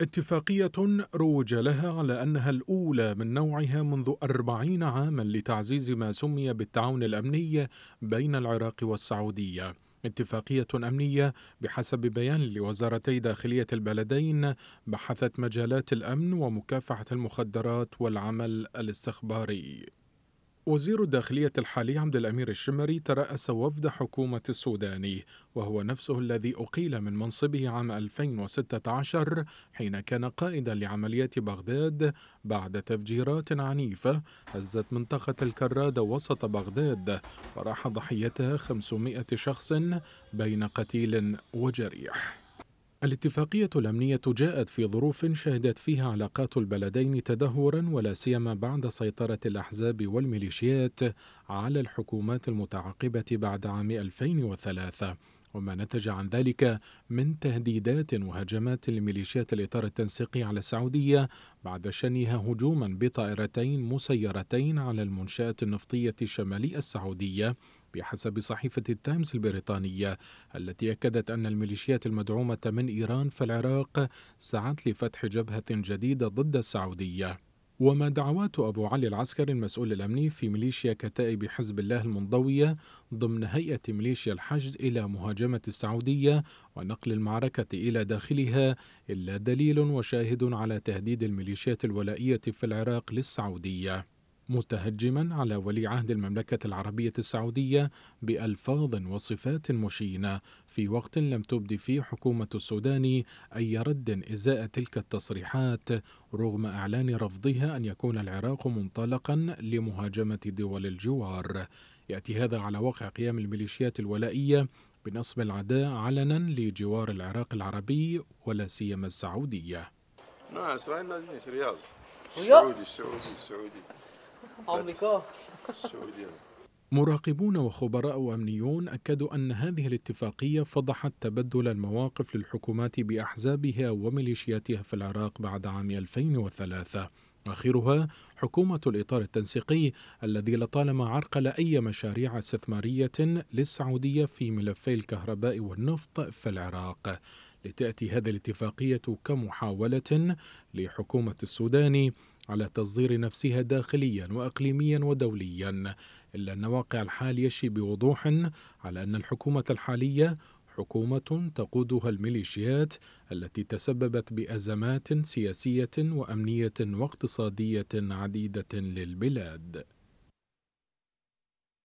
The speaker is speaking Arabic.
اتفاقية روج لها على أنها الأولى من نوعها منذ أربعين عاما لتعزيز ما سمي بالتعاون الأمني بين العراق والسعودية اتفاقية أمنية بحسب بيان لوزارتي داخلية البلدين بحثت مجالات الأمن ومكافحة المخدرات والعمل الاستخباري وزير الداخلية الحالي عبد الأمير الشمري ترأس وفد حكومة السوداني وهو نفسه الذي أقيل من منصبه عام 2016 حين كان قائدا لعمليات بغداد بعد تفجيرات عنيفة هزت منطقة الكرادة وسط بغداد وراح ضحيتها 500 شخص بين قتيل وجريح الاتفاقية الأمنية جاءت في ظروف شهدت فيها علاقات البلدين تدهورا ولا سيما بعد سيطرة الأحزاب والميليشيات على الحكومات المتعاقبة بعد عام 2003 وما نتج عن ذلك من تهديدات وهجمات لميليشيات الإطار التنسيقي على السعودية بعد شنها هجوما بطائرتين مسيرتين على المنشآت النفطية الشمالية السعودية بحسب صحيفة التايمز البريطانية التي أكدت أن الميليشيات المدعومة من إيران في العراق سعت لفتح جبهة جديدة ضد السعودية وما دعوات أبو علي العسكري المسؤول الأمني في ميليشيا كتائب حزب الله المنضوية ضمن هيئة ميليشيا الحشد إلى مهاجمة السعودية ونقل المعركة إلى داخلها إلا دليل وشاهد على تهديد الميليشيات الولائية في العراق للسعودية متهجما على ولي عهد المملكة العربية السعودية بألفاظ وصفات مشينة في وقت لم تبد فيه حكومة السودان أي رد إزاء تلك التصريحات رغم إعلان رفضها أن يكون العراق منطلقا لمهاجمة دول الجوار يأتي هذا على واقع قيام الميليشيات الولائية بنصب العداء علنا لجوار العراق العربي ولا سيما السعودية. No, Israel doesn't. It's السعودي السعودي السعودي. مراقبون وخبراء أمنيون أكدوا أن هذه الاتفاقية فضحت تبدل المواقف للحكومات بأحزابها وميليشياتها في العراق بعد عام 2003 آخرها حكومة الإطار التنسيقي الذي لطالما عرقل أي مشاريع استثمارية للسعودية في ملفي الكهرباء والنفط في العراق لتأتي هذه الاتفاقية كمحاولة لحكومة السودان على تصدير نفسها داخليا واقليميا ودوليا الا ان واقع الحال يشي بوضوح على ان الحكومه الحاليه حكومة تقودها الميليشيات التي تسببت بأزمات سياسية وأمنية واقتصادية عديدة للبلاد